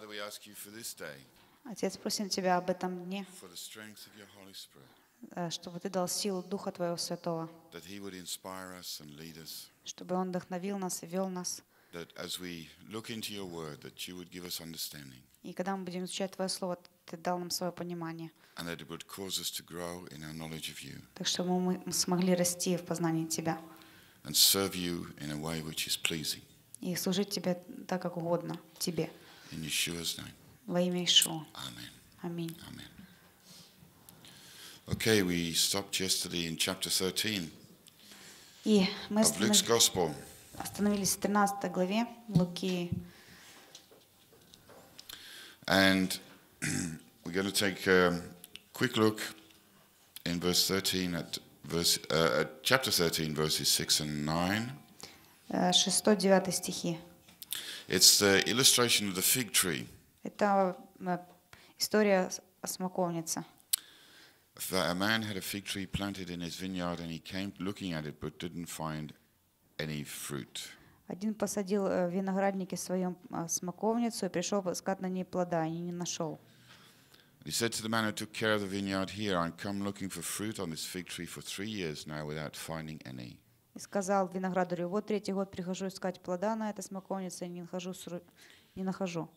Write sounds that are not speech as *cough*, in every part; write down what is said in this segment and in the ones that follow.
Father, we ask you for this day. Отец, просим Тебя об этом дне, for the strength of your Holy Spirit. чтобы Ты дал силу Духа Твоего Святого, that he would inspire us and lead us. чтобы Он вдохновил нас и вел нас. That as we look into your word, that you would give us understanding. И когда мы будем изучать Твое Слово, Ты дал нам свое понимание. And that it would cause us to grow in our knowledge of you. Так чтобы мы смогли расти в познании Тебя. And serve you in a way which is pleasing. И служить Тебе так, как угодно, Тебе. In Yeshua's name. Во имя Ишуа. Amen. Аминь. Amen. Okay, we stopped yesterday in chapter 13 И of Luke's Gospel. остановились в 13 главе Луки. And *clears throat* we're going to take a um, quick look in verse 13 at verse uh, at chapter 13 verses 6 and 9. 6-9 э, стихи. It's the illustration of the fig tree. Это история о смоковнице. That a man had a fig tree planted in his vineyard and he came looking at it but didn't find any fruit. Один посадил э, в винограднике своем смоковницу и пришел искать на ней плода, и не нашел. He said to the man who took care of the vineyard, Here, i have come looking for fruit on this fig tree for three years now without finding any. и сказал виноградарю, вот третий год прихожу искать плода на этой смоковнице и не нахожу. Не нахожу.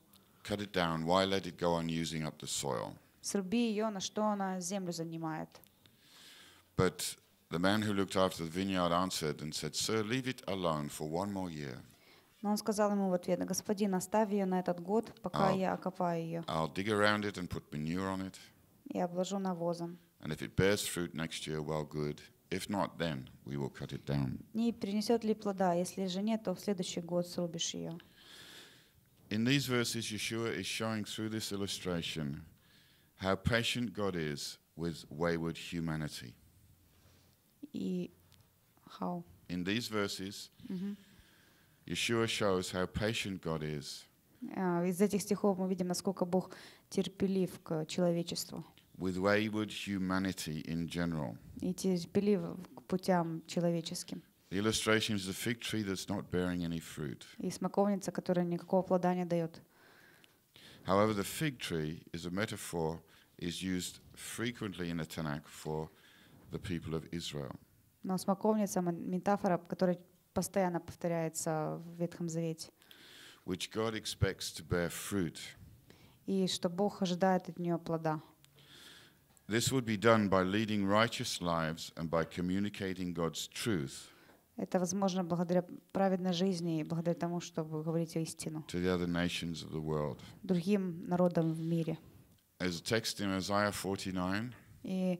Cut it down. Why let it go on using up the soil? Сруби ее, на что она землю занимает. But the man who looked after the vineyard answered and said, Sir, leave it alone for one more year. Но он сказал ему в ответ, господин, оставь ее на этот год, пока I'll, я окопаю ее. I'll dig around it and put manure on it. Я обложу навозом. And if it bears fruit next year, well, good. If not, then we will cut it down. Не принесет ли плода? Если же нет, то в следующий год срубишь ее. In these verses, Yeshua is showing through this illustration how patient God is with wayward humanity. И how? In these verses, mm-hmm. Yeshua shows how patient God is. Из этих стихов мы видим, насколько Бог терпелив к человечеству with wayward humanity in general. к путям человеческим. The illustration is a fig tree that's not bearing any fruit. И смоковница, которая никакого плода не дает. However, the fig tree is a metaphor is used frequently in the Tanakh for the people of Israel. Но смоковница метафора, которая постоянно повторяется в Ветхом Завете. Which God expects to bear fruit. И что Бог ожидает от нее плода. This would be done by leading righteous lives and by communicating God's truth. Это возможно благодаря праведной жизни и благодаря тому, чтобы говорить истину. To the other nations of the world. Другим народам в мире. As a text in Isaiah 49. И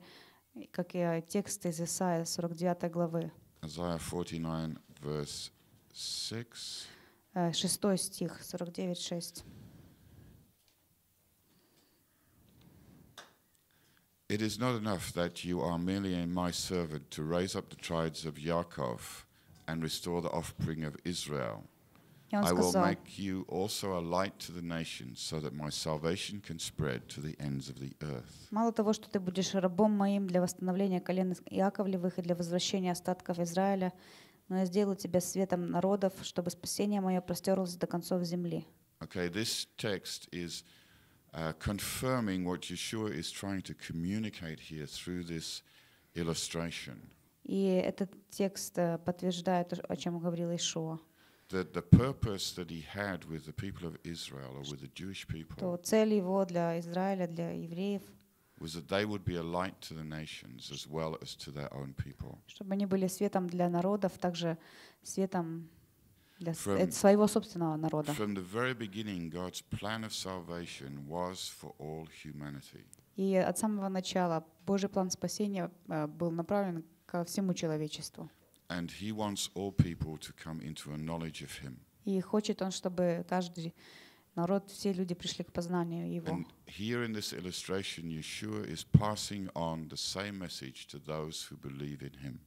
как и текст из Исаия 49 главы. Isaiah 49 verse 6. 6 э, стих 49:6. It is not enough that you are merely my servant to raise up the tribes of Yaakov and restore the offspring of Israel. I will make you also a light to the nations, so that my salvation can spread to the ends of the earth. Мало того, что ты будешь рабом моим для восстановления колен Иаковлевых и для возвращения остатков Израиля, но я сделаю тебя светом народов, чтобы спасение мое простерлось до концов земли. Okay, this text is uh, confirming what Yeshua is trying to communicate here through this illustration. И этот текст э, подтверждает, о чем говорил Ишуа. That the purpose that he had with the people of Israel or with the Jewish people то цель его для Израиля, для евреев was that they would be a light to the nations as well as to their own people. чтобы они были светом для народов, также светом from, от своего собственного народа. From the very beginning, God's plan of salvation was for all humanity. И от самого начала Божий план спасения был направлен ко всему человечеству. And He wants all people to come into a knowledge of Him. И хочет Он, чтобы каждый народ, все люди пришли к познанию Его. And here in this illustration, Yeshua is passing on the same message to those who believe in Him.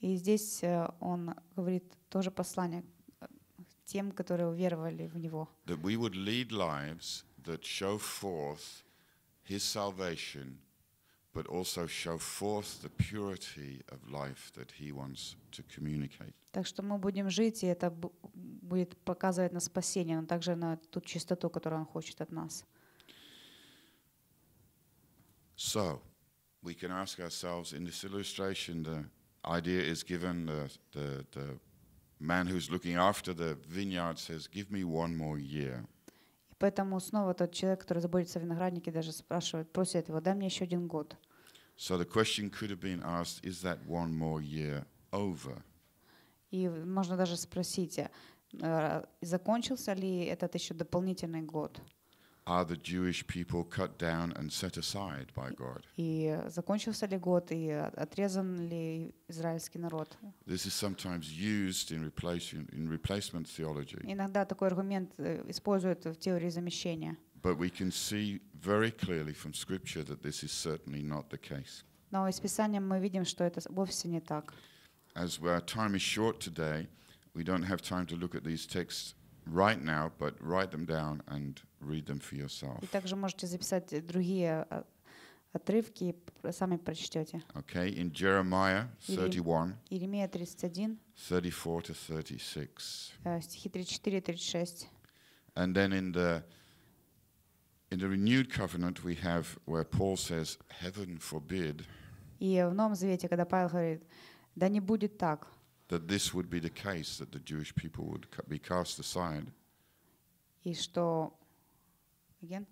И здесь он говорит тоже послание тем, которые уверовали в Него. That we would lead lives that show forth His salvation, but also show forth the purity of life that He wants to communicate. Так что мы будем жить, и это будет показывать на спасение, но также на ту чистоту, которую Он хочет от нас. So, we can ask ourselves in this illustration, the idea is given, the, the, the man who's looking after the vineyard says, give me one more year. Поэтому снова тот человек, который заботится о винограднике, даже спрашивает, просит его, дай мне еще один год. So the question could have been asked, is that one more year over? И можно даже спросить, закончился ли этот еще дополнительный год? Are the Jewish people cut down and set aside by God? И закончился ли год и отрезан ли израильский народ? This is sometimes used in replacement in replacement theology. Иногда такой аргумент э, используют в теории замещения. But we can see very clearly from scripture that this is certainly not the case. Но из Писания мы видим, что это вовсе не так. As our time is short today, we don't have time to look at these texts right now, but write them down and read them for yourself. И также можете записать другие отрывки, сами прочтете. Okay, in Jeremiah 31. Иеремия 31. 34 to 36. Стихи 34 36. And then in the in the renewed covenant we have where Paul says heaven forbid. И в Новом Завете, когда Павел говорит, да не будет так that this would be the case, that the Jewish people would be cast aside. И что, again?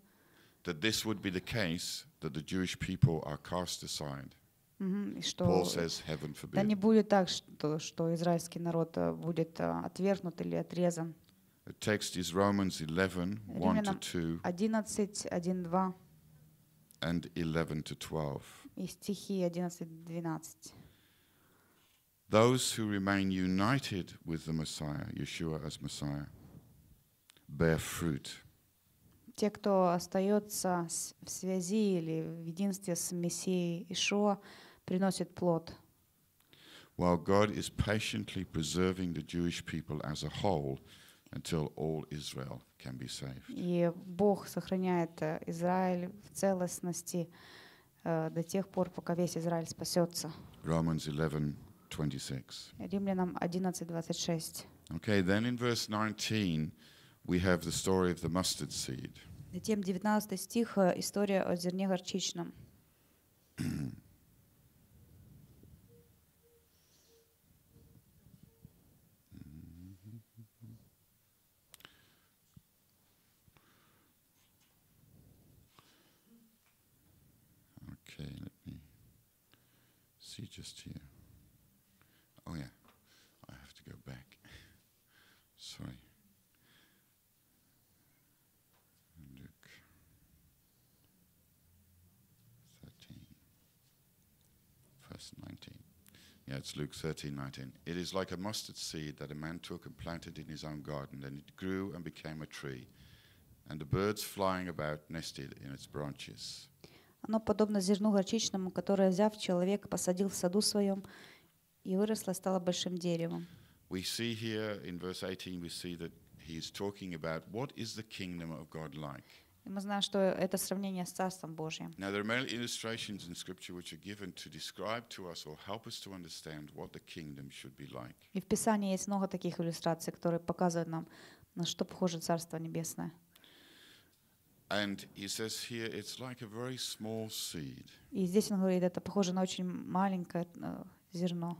That this would be the case, that the Jewish people are cast aside. Mm-hmm. Что Paul says, heaven forbid. Да не будет так, что, что израильский народ будет отвергнут или отрезан. The text is Romans 11, 1 2. And 11 12. И стихи 11, 12. Those who remain united with the Messiah, Yeshua as Messiah, bear fruit. Те, кто остается в связи или в единстве с Мессией Ишуа, приносят плод. While God is patiently preserving the Jewish people as a whole until all Israel can be saved. И Бог сохраняет э, Израиль в целостности э, до тех пор, пока весь Израиль спасется. Romans 11 26. Okay, then in verse 19 we have the story of the mustard seed. Э, okay, let me see just here. Luke 13, 19. It is like a mustard seed that a man took and planted in his own garden, and it grew and became a tree, and the birds flying about nested in its branches. Оно подобно зерну горчичному, которое взяв человек, посадил в саду своем, и выросло, стало большим деревом. We see here in verse 18, we see that he is talking about what is the kingdom of God like. И мы знаем, что это сравнение с Царством Божьим. Now, there are many illustrations in Scripture which are given to describe to us or help us to understand what the kingdom should be like. И в Писании есть много таких иллюстраций, которые показывают нам, на что похоже Царство Небесное. And he says here, it's like a very small seed. И здесь он говорит, это похоже на очень маленькое э, зерно.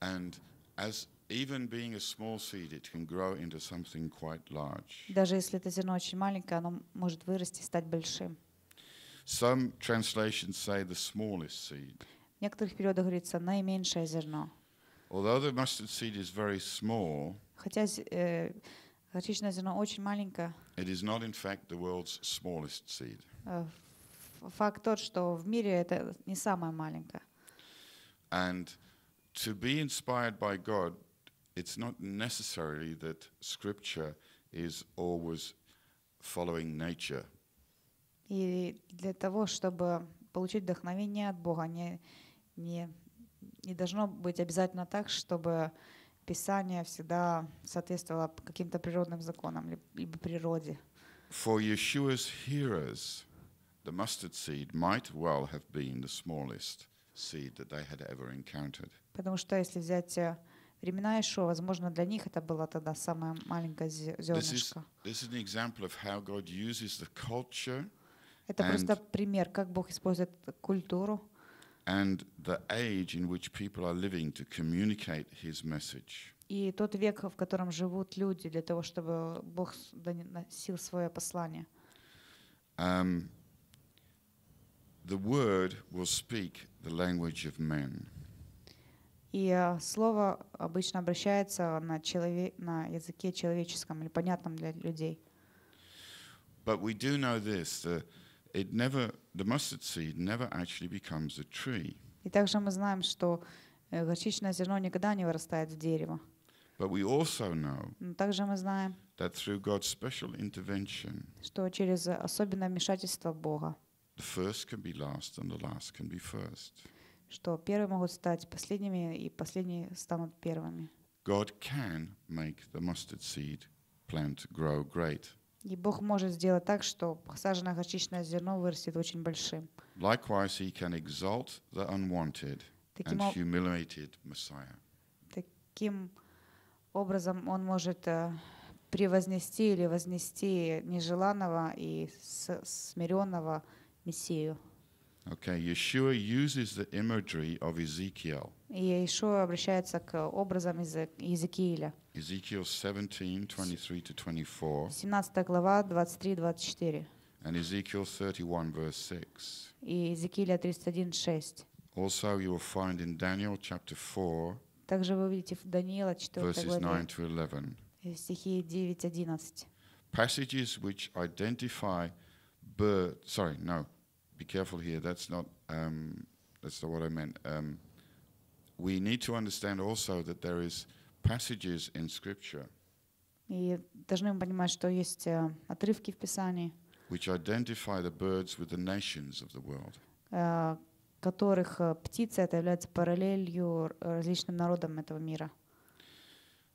And as Even being a small seed, it can grow into something quite large. Даже если это зерно очень маленькое, оно может вырасти и стать большим. Some translations say the smallest seed. В некоторых переводах говорится наименьшее зерно. Although the mustard seed is very small, хотя горчичное э, зерно очень маленькое, it is not in fact the world's smallest seed. Э, факт тот, что в мире это не самое маленькое. And to be inspired by God it's not necessarily that scripture is always following nature. И для того, чтобы получить вдохновение от Бога, не, не, не должно быть обязательно так, чтобы Писание всегда соответствовало каким-то природным законам, либо природе. For Yeshua's hearers, the mustard seed might well have been the smallest seed that they had ever encountered. Потому что если взять времена Ишо, возможно, для них это было тогда самое маленькое зернышко. Это просто пример, как Бог использует культуру И тот век, в котором живут люди, для того, чтобы Бог доносил свое послание. Um, the word will speak the language of men. И э, слово обычно обращается на, челове- на языке человеческом или понятном для людей. But we do know this, it never, the mustard seed never actually becomes a tree. И также мы знаем, что э, горчичное зерно никогда не вырастает в дерево. But we also know, Но также мы знаем, that through God's special intervention, что через особенное вмешательство Бога, the first can be last and the last can be first что первые могут стать последними, и последние станут первыми. God can make the mustard seed plant grow great. И Бог может сделать так, что посаженное горчичное зерно вырастет очень большим. Likewise, he can exalt the unwanted and humiliated Messiah. Таким образом, он может э, превознести или вознести нежеланного и смиренного Мессию. Okay, Yeshua uses the imagery of Ezekiel. Иешуа обращается к образам из Иезекииля. Ezekiel 1723 23 to 24. 17 глава, 23-24. And Ezekiel 31, verse 6. И Иезекииля 31, 6. Also you will find in Daniel chapter 4, Также вы увидите в Даниила 4 verses 9 to 11, стихи 9-11. passages which identify birds, sorry, no, be careful here. That's not um, that's not what I meant. Um, we need to understand also that there is passages in Scripture. И должны мы понимать, что есть э, отрывки в Писании. Which identify the birds with the nations of the world. Э, которых э, птицы это является параллелью различным народам этого мира.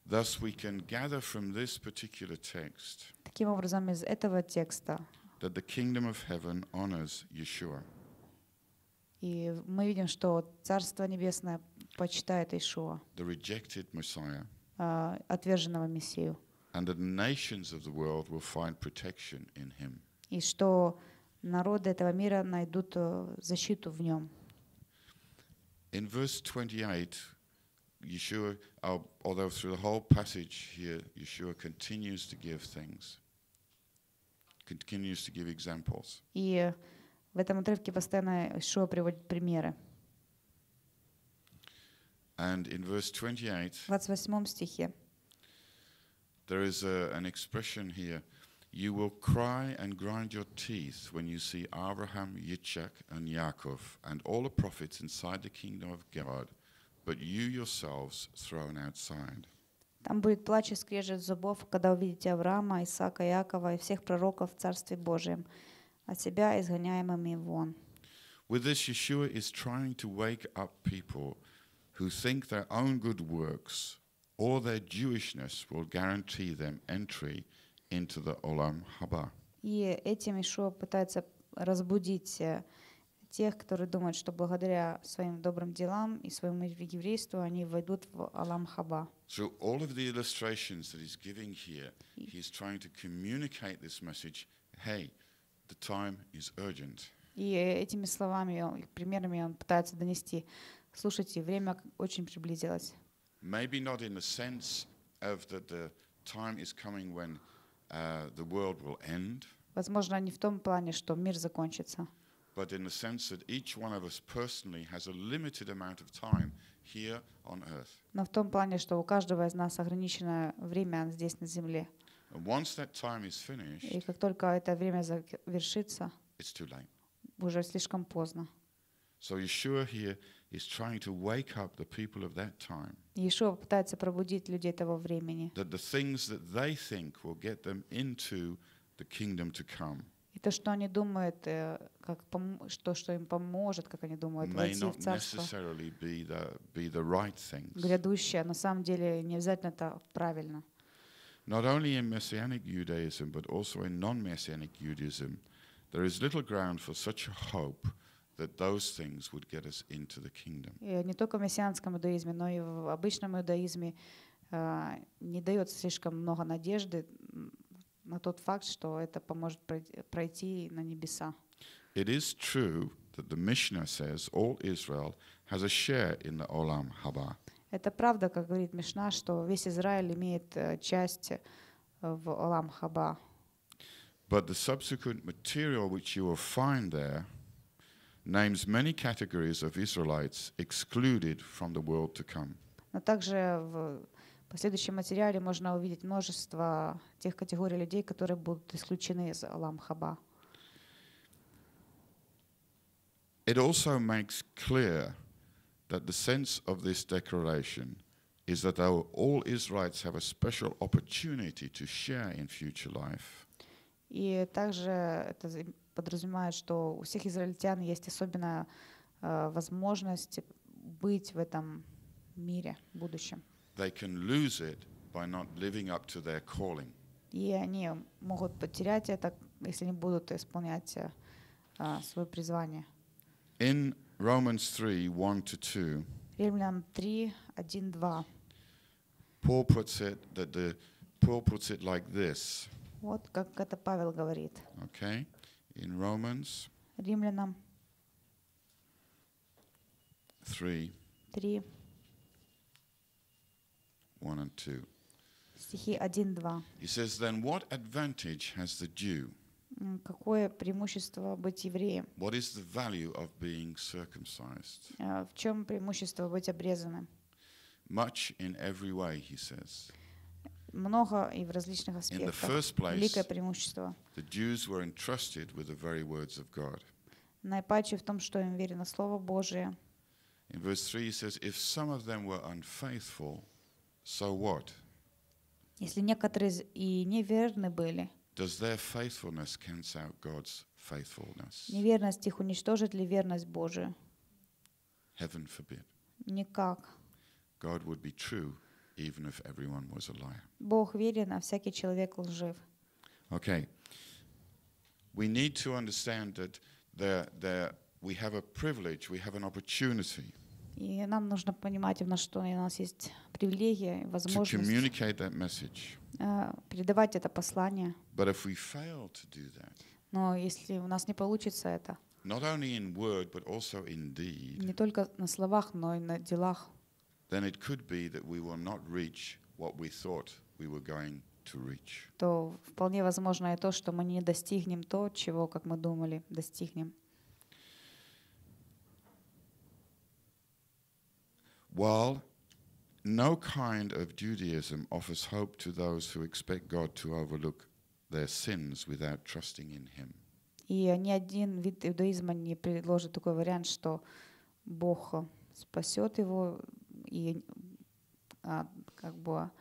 Thus we can gather from this particular text. Таким образом из этого текста that the kingdom of heaven honors Yeshua. И мы видим, что Царство Небесное почитает Ишуа, the rejected Messiah, а, отверженного Мессию, and that the nations of the world will find protection in him. и что народы этого мира найдут э, защиту в нем. In verse 28, Yeshua, uh, although through the whole passage here, Yeshua continues to give things continues to give examples. И в этом отрывке постоянно Ишуа приводит примеры. And in verse 28, стихе there is a, an expression here You will cry and grind your teeth when you see Abraham, Yitzhak, and Yaakov, and all the prophets inside the kingdom of God, but you yourselves thrown outside. Там будет плач и скрежет зубов, когда увидите Авраама, Исаака, Иакова и всех пророков в Царстве Божьем, а себя изгоняемыми вон. With this, Yeshua is trying to wake up people who think their own good works or their Jewishness will guarantee them entry into the Olam Haba. И этим Ишуа пытается разбудить э, тех, которые думают, что благодаря своим добрым делам и своему еврейству они войдут в Алам Хаба. So all of the illustrations that he's giving here, he's trying to communicate this message, hey, the time is urgent. И этими словами, примерами он пытается донести, слушайте, время очень приблизилось. Maybe not in the sense of that the time is coming when uh, the world will end. Возможно, не в том плане, что мир закончится. but in the sense that each one of us personally has a limited amount of time here on earth. Но в том плане, что у каждого из нас ограниченное время здесь на земле. And once that time is finished, И как только это время завершится, it's too late. уже слишком поздно. So Yeshua here is trying to wake up the people of that time. Иешуа пытается пробудить людей того времени. That the things that they think will get them into the kingdom to come. то, что они думают, э, как что, что им поможет, как они думают, войти в царство. Be грядущее, на самом деле, не обязательно это правильно. Not only in Messianic Judaism, but also in non-Messianic Judaism, there is little ground for such a hope that those things would get us into the kingdom. не только в мессианском иудаизме, но и в обычном иудаизме э, не дает слишком много надежды на тот факт, что это поможет пройти на небеса. It is true that the Mishnah says all Israel has a share in the Olam Haba. Это правда, как говорит Мишна, что весь Израиль имеет часть в Олам Хаба. But the subsequent material which you will find there names many categories of Israelites excluded from the world to come. Но также в в последующем материале можно увидеть множество тех категорий людей, которые будут исключены из Ламхаба. It also makes clear that the sense of this declaration is that our, all Israelites have a special opportunity to share in future life. И также это подразумевает, что у всех израильтян есть особенная э, возможность быть в этом мире, в будущем. they can lose it by not living up to their calling. И они могут потерять это, если не будут исполнять uh, свое призвание. In Romans 3, 1 to 2, Римлянам 3, 1, 2. Paul puts it that the Paul puts it like this. Вот как это Павел говорит. Okay. In Romans. Римлянам. 3. 3. 1 and 2. He says, then what advantage has the Jew? Какое преимущество быть евреем? What is the value of being circumcised? В чем преимущество быть обрезанным? Much in every way, he says. Много и в различных аспектах. Великое преимущество. The Jews were entrusted with the very words of God. Наипаче в том, что им верено Слово Божие. In verse 3 he says, if some of them were unfaithful, so what? Если некоторые и неверны были, does their faithfulness cancel out God's faithfulness? Неверность их уничтожит ли верность Божию? Heaven forbid. Никак. God would be true even if everyone was a liar. Бог верен, а всякий человек лжив. Okay. We need to understand that there, there, we have a privilege, we have an opportunity. И нам нужно понимать, на что у нас есть привилегия, возможность э, передавать это послание. Но если у нас не получится это, не только на словах, но и на делах, то вполне возможно и то, что мы не достигнем то, чего, как мы думали, достигнем. While no kind of Judaism offers hope to those who expect God to overlook their sins without trusting in Him. И ни один вид иудаизма не предложит такой вариант, что Бог э, спасет его и а, как бы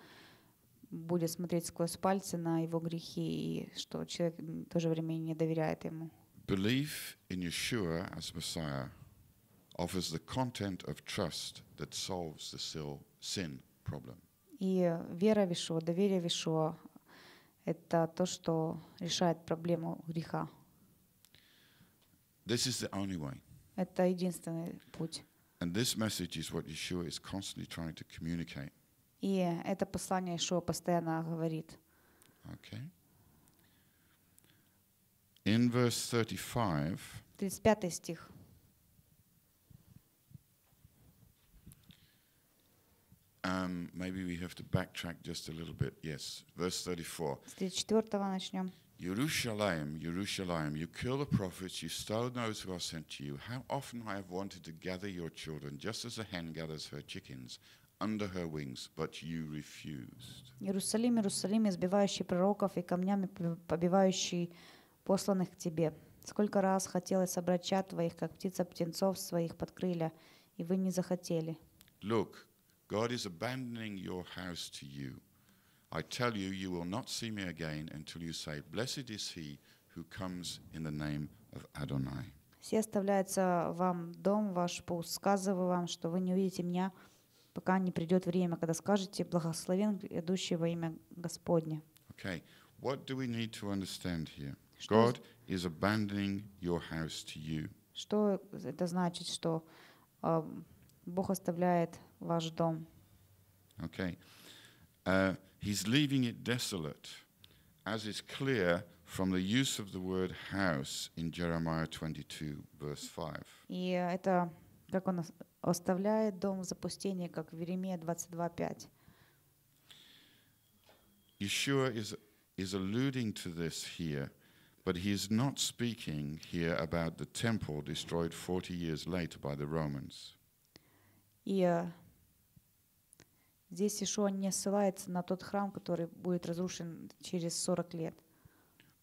будет смотреть сквозь пальцы на его грехи и что человек в то же время не доверяет ему. Belief in Yeshua as Messiah offers the content of trust that solves the sin problem. И вера Вишо, доверие Вишо, This is the only way. Это единственный путь. And this message is what Yeshua is constantly trying to communicate. И это послание Ишуа постоянно говорит. Okay. In verse 35, 35 стих, Um, maybe we have to backtrack just a little bit. Yes, verse 34. Yerushalayim, Yerushalayim, you kill the prophets, you stone those who are sent to you. How often I have wanted to gather your children, just as a hen gathers her chickens under her wings, but you refused. Иерусалим, Иерусалим, избивающий пророков и камнями побивающий посланных к тебе. Сколько раз хотелось собрать чад твоих, как птица птенцов своих под крылья, и вы не захотели. Look, God is abandoning your house to you. I tell you, you will not see me again until you say, Blessed is he who comes in the name of Adonai. Все оставляется вам дом ваш Сказываю вам, что вы не увидите меня, пока не придет время, когда скажете, благословен идущий во имя Господне. Okay. What do we need to understand here? God is abandoning your house to you. Что это значит, что Бог оставляет ваш дом. Okay. Uh, he's leaving it desolate, as is clear from the use of the word house in Jeremiah 22, verse 5. И это как он оставляет дом в запустении, как в Иеремия 22:5. Yeshua is is alluding to this here, but he is not speaking here about the temple destroyed 40 years later by the Romans. Yeah. Здесь Ишуа не ссылается на тот храм, который будет разрушен через 40 лет.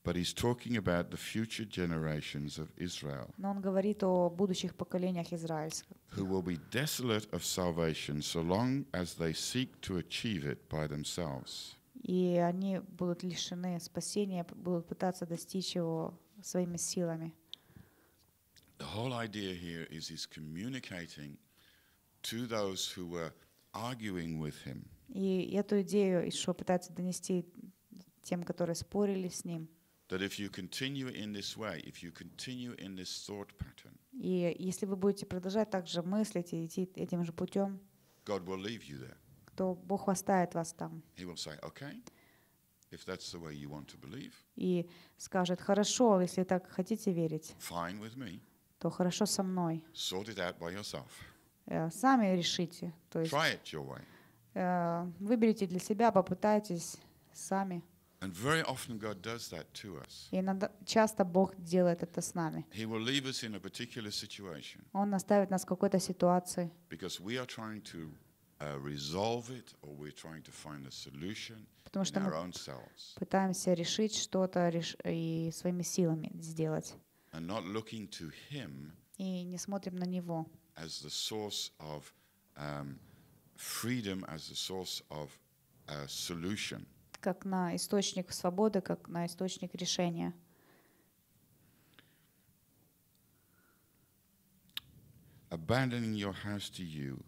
But he's talking about the future generations of Israel. Но он говорит о будущих поколениях израильских. Who will be desolate of salvation so long as they seek to achieve it by themselves. И они будут лишены спасения, будут пытаться достичь его своими силами. The whole idea here is he's communicating to those who were arguing with him. И эту идею Ишуа пытается донести тем, которые спорили с ним. That if you continue in this way, if you continue in this thought pattern, и если вы будете продолжать так же мыслить и идти этим же путем, God will leave you there. то Бог оставит вас там. He will say, okay, if that's the way you want to believe, и скажет, хорошо, если так хотите верить, fine with me, то хорошо со мной. Sort it out by yourself. Сами решите. То есть, Try it your way. Выберите для себя, попытайтесь сами. And very often God does that to us. И часто Бог делает это с нами. He will leave us in a particular situation. Он оставит нас в какой-то ситуации. Because we are trying to resolve it, or we're trying to find a solution Потому что in our own selves. пытаемся решить что-то и своими силами сделать. And not looking to him. И не смотрим на него. as the source of um, freedom, as the source of uh, solution. Как на источник свободы, как на источник решения. Abandoning your house to you,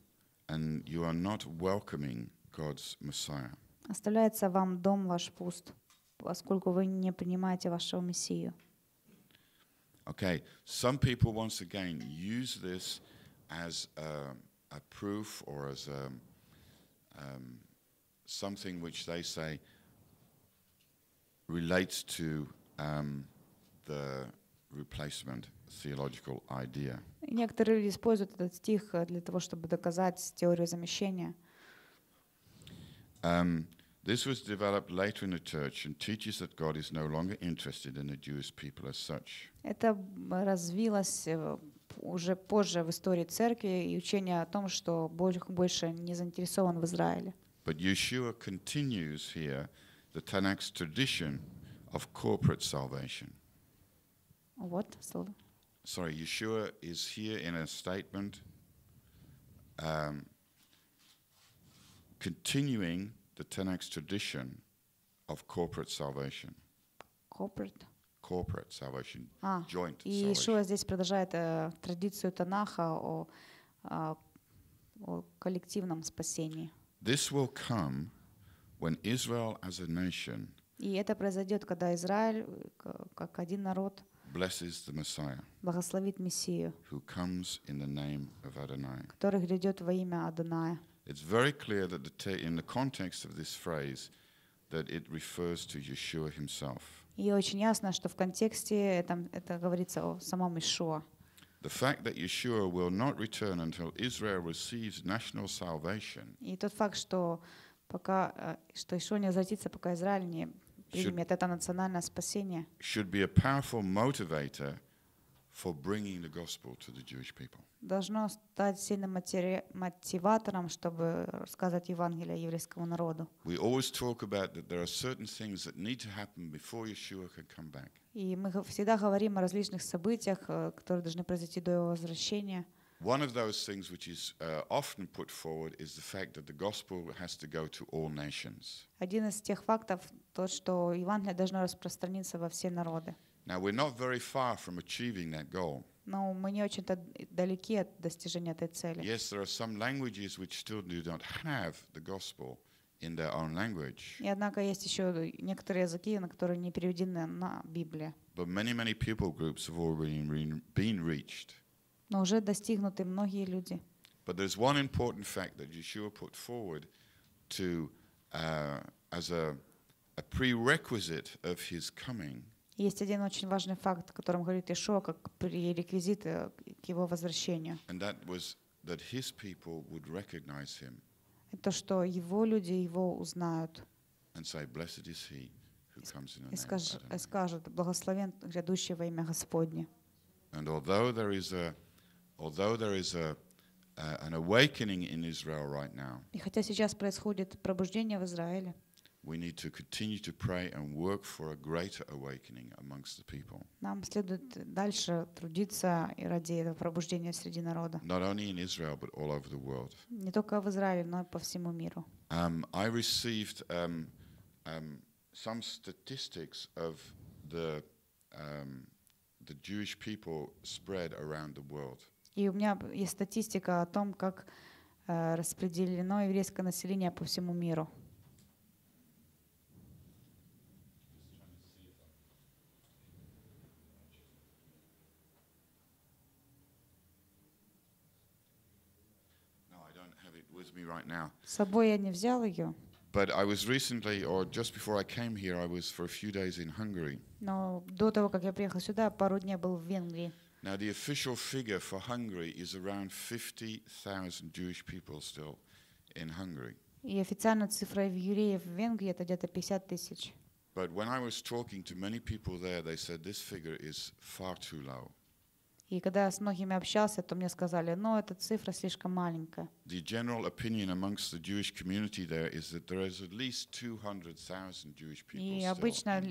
and you are not welcoming God's Messiah. Оставляется вам дом ваш пуст, поскольку вы не принимаете вашего Мессию. Okay, some people once again use this as a, um, a proof or as a, um, um, something which they say relates to um, the replacement theological idea. Некоторые люди используют этот стих э, для того, чтобы доказать теорию замещения. Um, this was developed later in the church and teaches that God is no longer interested in the Jewish people as such. Это развилось э, уже позже в истории церкви и учение о том, что Бог больше не заинтересован в Израиле. But Yeshua continues here the Tanakh's tradition of corporate salvation. What? Sorry, Yeshua is here in a statement um, continuing the Tanakh's tradition of corporate salvation. Corporate corporate salvation, а, joint и Йешуа здесь продолжает э, традицию Танаха о, о, о коллективном спасении. This will come when Israel as a nation и это произойдет, когда Израиль, как один народ, blesses the Messiah, благословит Мессию, who comes in the name of Adonai. который грядет во имя Адоная. It's very clear that the in the context of this phrase that it refers to Yeshua himself. И очень ясно, что в контексте там, это говорится о самом Ишуа. The fact that Yeshua will not return until Israel receives national salvation И тот факт, что пока э, что Ишуа не возвратится, пока Израиль не примет это национальное спасение, should be a powerful motivator for bringing the gospel to the Jewish people. Должно стать сильным мотиватором, чтобы рассказать Евангелие еврейскому народу. We always talk about that there are certain things that need to happen before Yeshua can come back. И мы всегда говорим о различных событиях, э, которые должны произойти до его возвращения. One of those things which is uh, often put forward is the fact that the gospel has to go to all nations. Один из тех фактов тот, что Евангелие должно распространиться во все народы. Now, we're not very far from achieving that goal. Но мы не очень-то далеки от достижения этой цели. Yes, there are some languages which still do not have the gospel in their own language. И однако есть еще некоторые языки, на которые не переведены на Библия. But many, many people groups have already been reached. Но уже достигнуты многие люди. But there's one important fact that Yeshua put forward to uh, as a, a prerequisite of his coming. Есть один очень важный факт, о котором говорит Ишуа, как пререквизит к его возвращению. And that was that his people would recognize him. Это что его люди его узнают. And say, Blessed is he who comes in the name of И скажут, благословен грядущий во имя Господне. And although there is a, although there is a, an awakening in Israel right now. И хотя сейчас происходит пробуждение в Израиле we need to continue to pray and work for a greater awakening amongst the people. Нам следует дальше трудиться и ради этого пробуждения среди народа. Not only in Israel, but all over the world. Не только в Израиле, но и по всему миру. Um, I received um, um, some statistics of the um, the Jewish people spread around the world. И у меня есть статистика о том, как распределено еврейское население по всему миру. right now. But I was recently, or just before I came here, I was for a few days in Hungary. Now the official figure for Hungary is around 50,000 Jewish people still in Hungary. И официальная цифра евреев в Венгрии это где-то 50 тысяч. But when I was talking to many people there, they said this figure is far too low. И когда я с многими общался, то мне сказали, ну, эта цифра слишком маленькая. И обычно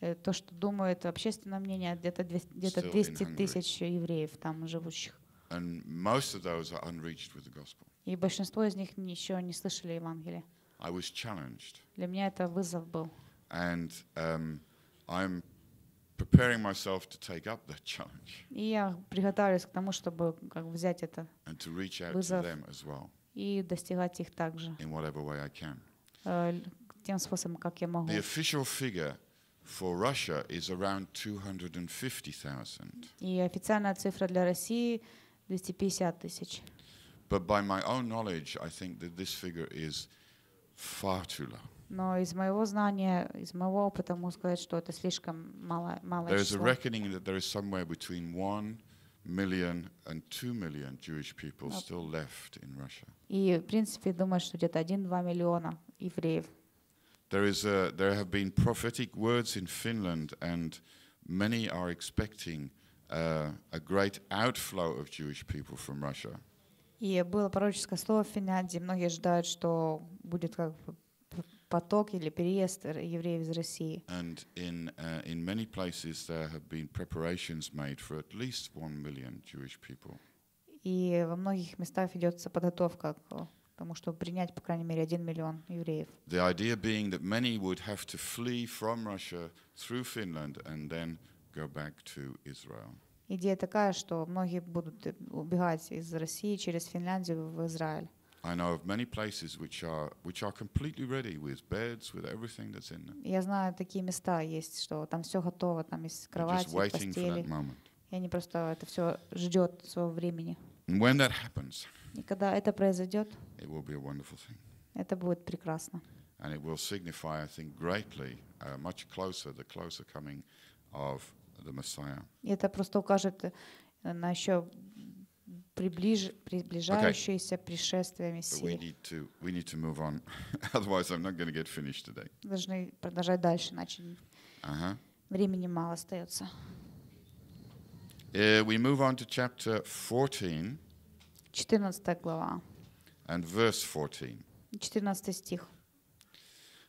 э, то, что думает общественное мнение, где-то где-то 200 тысяч евреев там живущих. And most of those are unreached with the gospel. И большинство из них еще не слышали Евангелие. I was challenged. Для меня это вызов был. And um, I'm preparing myself to take up that challenge. И я приготавливаюсь к тому, чтобы как взять это and to reach out to them as well, и достигать их также in whatever way I can. Э, тем способом, как я могу. The official figure for Russia is around 250,000. И официальная цифра для России 250 тысяч. But by my own knowledge, I think that this figure is far too low. Но из моего знания, из моего опыта могу сказать, что это слишком мало, мало there is a reckoning that there is somewhere between one million and two million Jewish people still left in Russia. И, в принципе, думаю, что где-то один-два миллиона евреев. There, is a, there have been prophetic words in Finland, and many are expecting uh, a great outflow of Jewish people from Russia. И было пророческое слово в Финляндии. Многие ожидают, что будет как бы поток или переезд евреев из России. And in, uh, in many places there have been preparations made for at least one million Jewish people. И во многих местах ведется подготовка к тому, чтобы принять, по крайней мере, один миллион евреев. The idea being that many would have to flee from Russia through Finland and then go back to Israel. Идея такая, что многие будут убегать из России через Финляндию в Израиль. I know of many places which are which are completely ready with beds, with everything that's in them. Я знаю такие места есть, что там все готово, там есть кровати, постели. И они просто это все ждет своего времени. And when that happens, и когда это произойдет, it will be a wonderful thing. Это будет прекрасно. And it will signify, I think, greatly, uh, much closer, the closer coming of the Messiah. И это просто укажет э, на еще приближ, приближающееся okay. пришествие Мессии. *laughs* Должны продолжать дальше, иначе uh-huh. времени мало остается. Uh, we move on to chapter 14. 14 глава. And verse 14. 14 стих.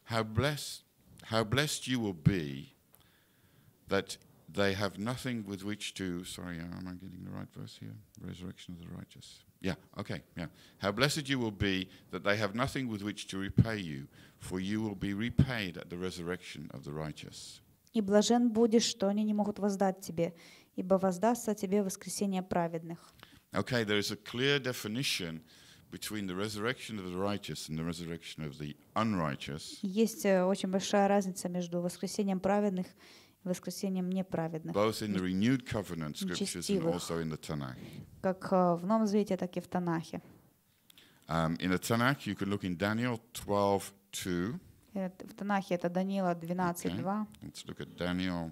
How blessed, how blessed you will be that They have nothing with which to. Sorry, uh, am I getting the right verse here? Resurrection of the righteous. Yeah, okay, yeah. How blessed you will be that they have nothing with which to repay you, for you will be repaid at the resurrection of the righteous. И блажен будешь, что они не могут воздать тебе, ибо воздастся тебе воскресение праведных. Okay, there is a clear definition between the resurrection of the righteous and the resurrection of the unrighteous. Есть э, очень большая разница между воскресением праведных и воскресением неправедных. Both in the renewed covenant scriptures and also in the Tanakh. Как э, в Новом Завете, так и в Танахе. Um, in the Tanakh, you can look in Daniel 12:2. Э, в Танахе это Даниила 12:2. Let's look at Daniel.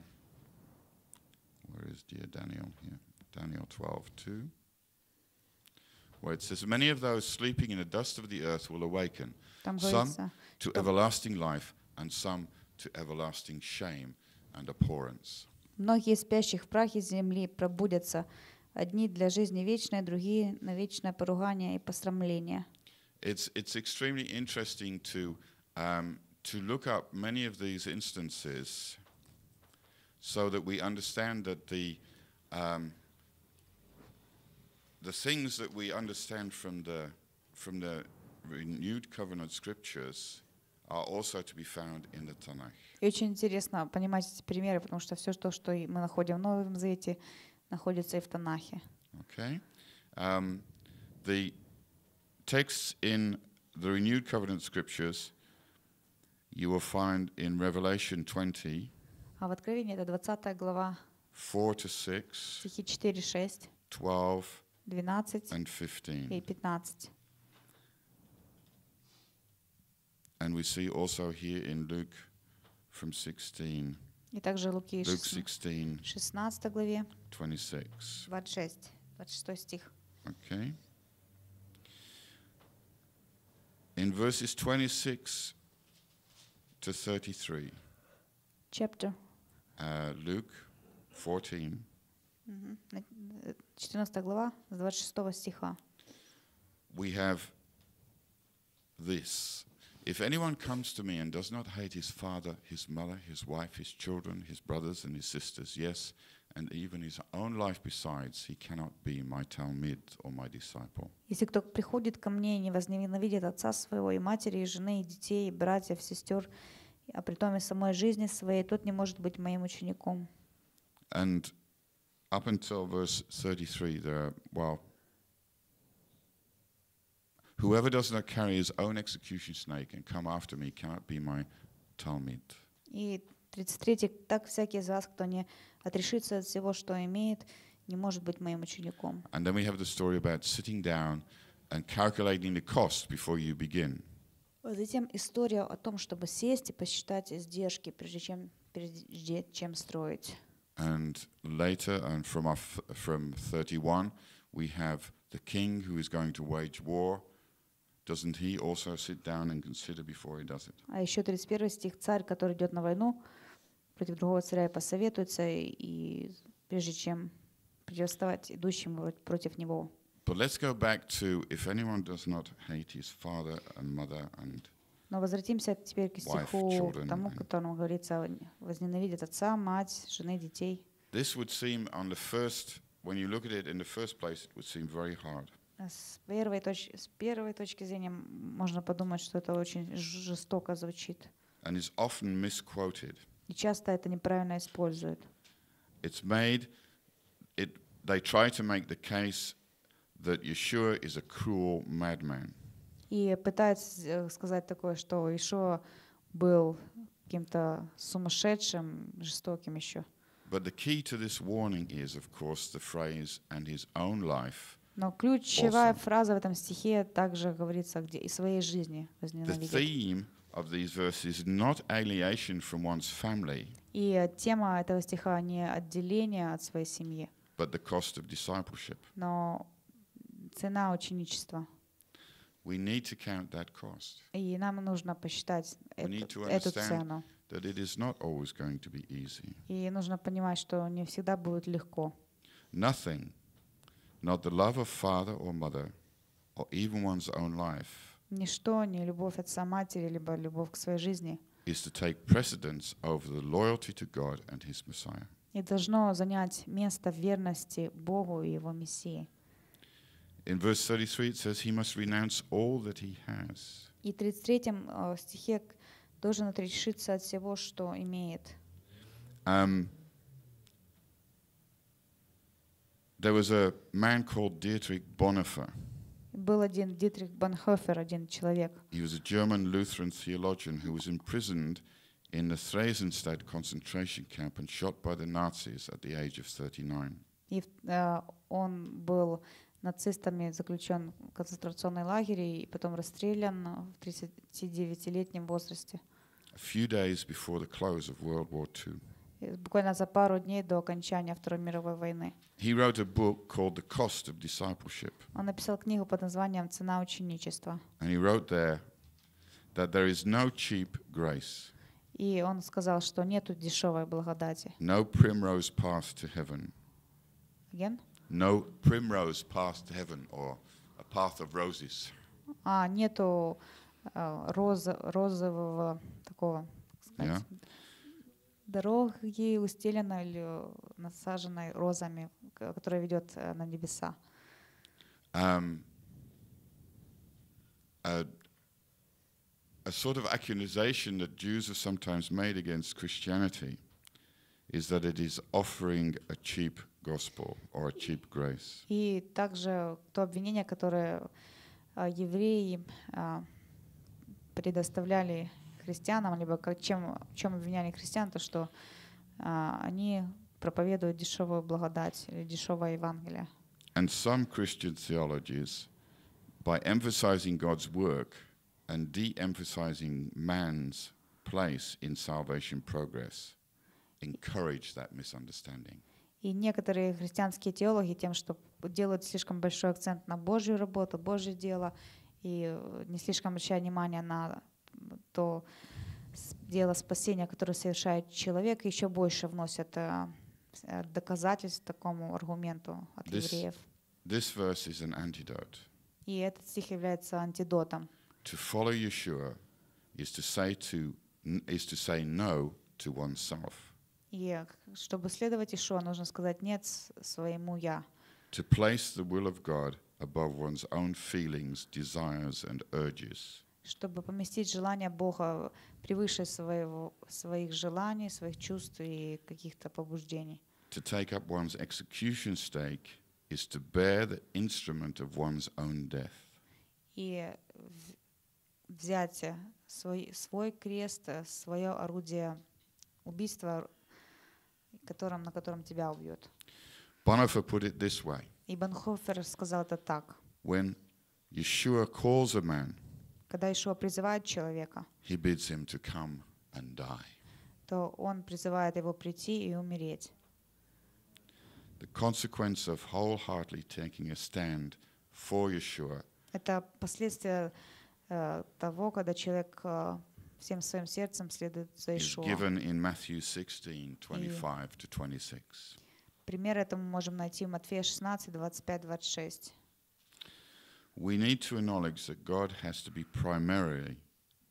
Where is dear Daniel here? Daniel 12:2. Where it says, "Many of those sleeping in the dust of the earth will awaken, some to everlasting life, and some to everlasting shame." and abhorrence. Многие спящих в прахе земли пробудятся, одни для жизни вечной, другие на вечное поругание и посрамление. It's, it's extremely interesting to, um, to look up many of these instances so that we understand that the, um, the things that we understand from the, from the renewed covenant scriptures – И очень интересно понимать эти примеры, потому что все то, что мы находим в Новом Завете, находится и в Танахе. Okay. Um, the texts in the renewed covenant scriptures you will find in Revelation 20. А в Откровении это 20 глава. 4 to 6. Стихи 4, 6. 12. 12 and 15. и 15. And we see also here in Luke from 16. И также Луки 16, 16 главе 26, 26, 26 стих. Okay. In verses 26 to 33. Chapter. Uh, Luke 14. 14 э, глава с 26 стиха. We have this if anyone comes to me and does not hate his father, his mother, his wife, his children, his brothers and his sisters, yes, and even his own life besides, he cannot be my Talmud or my disciple. Если кто приходит ко мне и не возненавидит отца своего и матери, и жены, и детей, и братьев, сестер, а при том и самой жизни своей, тот не может быть моим учеником. And up until verse 33, there are, well, Whoever does not carry his own execution snake and come after me cannot be my Talmud. И 33. Так всякий из вас, кто не отрешится от всего, что имеет, не может быть моим учеником. And then we have the story about sitting down and calculating the cost before you begin. Затем история о том, чтобы сесть и посчитать издержки, прежде чем, прежде чем строить. And later, and from, our, from 31, we have the king who is going to wage war Doesn't he also sit down and consider before he does it? А еще 31 стих. Царь, который идет на войну против другого царя, и посоветуется, и прежде чем противостоять идущим против него. But let's go back to if anyone does not hate his father and mother and Но возвратимся теперь к стиху тому, в котором говорится, возненавидит отца, мать, жены, детей. This would seem on the first, when you look at it in the first place, it would seem very hard. С первой, точ- с первой точки зрения можно подумать, что это очень жестоко звучит. And is often misquoted. И часто это неправильно используют. It's made, it, they try to make the case that Yeshua is a cruel madman. И пытаются э, сказать такое, что Ишуа был каким-то сумасшедшим, жестоким еще. But the key to this warning is, of course, the phrase "and his own life" Но ключевая also. фраза в этом стихе также говорится, где и своей жизни возненавидит. И тема этого стиха не отделение от своей семьи. But the cost of discipleship. Но цена ученичества. We need to count that cost. И нам нужно посчитать эту, эту цену. That it is not always going to be easy. И нужно понимать, что не всегда будет легко. Nothing Not the love of father or mother, or even one's own life. Ничто, не любовь отца матери, либо любовь к своей жизни, is to take precedence over the loyalty to God and His Messiah. должно занять место верности Богу и Его Мессии. In verse 33 it says he must renounce all that he has. И в 33 э, стихе должен отрешиться от всего, что имеет. Um, There was a man called Dietrich Bonhoeffer. Был один Дитрих Бонхофер, один человек. He was a German Lutheran theologian who was imprisoned in the Theresienstadt concentration camp and shot by the Nazis at the age of 39. И э, он был нацистами заключен в концентрационный лагерь и потом расстрелян в 39-летнем возрасте. A few days before the close of World War II. буквально за пару дней до окончания Второй мировой войны. He wrote a book called The Cost of Discipleship. Он написал книгу под названием «Цена ученичества». And he wrote there that there is no cheap grace. И он сказал, что нету дешевой благодати. No primrose path to heaven. Again? No primrose path to heaven or a path of roses. А нету uh, э, роз, розового такого, так сказать. Yeah. Дороги устелены насаженной розами, которая ведет на небеса. Um, a, a sort of accusation that Jews have sometimes made against Christianity is that it is offering a cheap gospel or a cheap grace. И также то обвинение, которое евреи предоставляли христианам, либо чем, чем обвиняли христиан, то что а, они проповедуют дешевую благодать или дешевое Евангелие. And some Christian theologies, by emphasizing God's work and de-emphasizing man's place in salvation progress, encourage that misunderstanding. И некоторые христианские теологи тем, что делают слишком большой акцент на Божью работу, Божье дело, и э, не слишком обращая внимание на то дело спасения, которое совершает человек, еще больше вносит э, э, доказательств такому аргументу от this, евреев. This verse is an antidote. И этот стих является антидотом. To follow Yeshua is to say to is to say no to oneself. И э, чтобы следовать Ишуа, нужно сказать нет своему я. To place the will of God above one's own feelings, desires and urges чтобы поместить желание Бога превыше своего, своих желаний, своих чувств и каких-то побуждений. To take up one's execution stake is to bear the instrument of one's own death. И взять свой, свой крест, свое орудие убийства, которым, на котором тебя убьют. Bonhoeffer put it this way. И Бонхофер сказал это так. When Yeshua calls a man, когда Ишуа призывает человека, he bids him to come and die. то он призывает его прийти и умереть. это последствия э, того, когда человек э, всем своим сердцем следует за Ишуа. Пример этому можем найти в Матфея 16, 25, 26. we need to acknowledge that God has to be primarily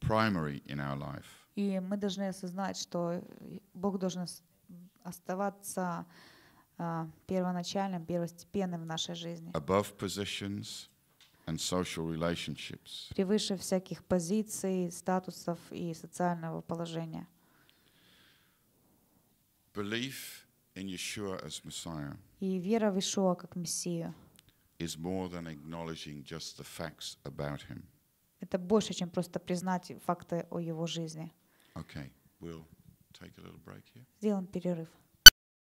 primary in our life. И мы должны осознать, что Бог должен оставаться первоначальным, первостепенным в нашей жизни. Above positions and social relationships. Превыше всяких позиций, статусов и социального положения. Belief in Yeshua as Messiah. И вера в Иешуа как Мессию is more than acknowledging just the facts about him. Это больше, чем просто признать факты о его жизни. Okay, we'll take a little break here. Сделаем перерыв.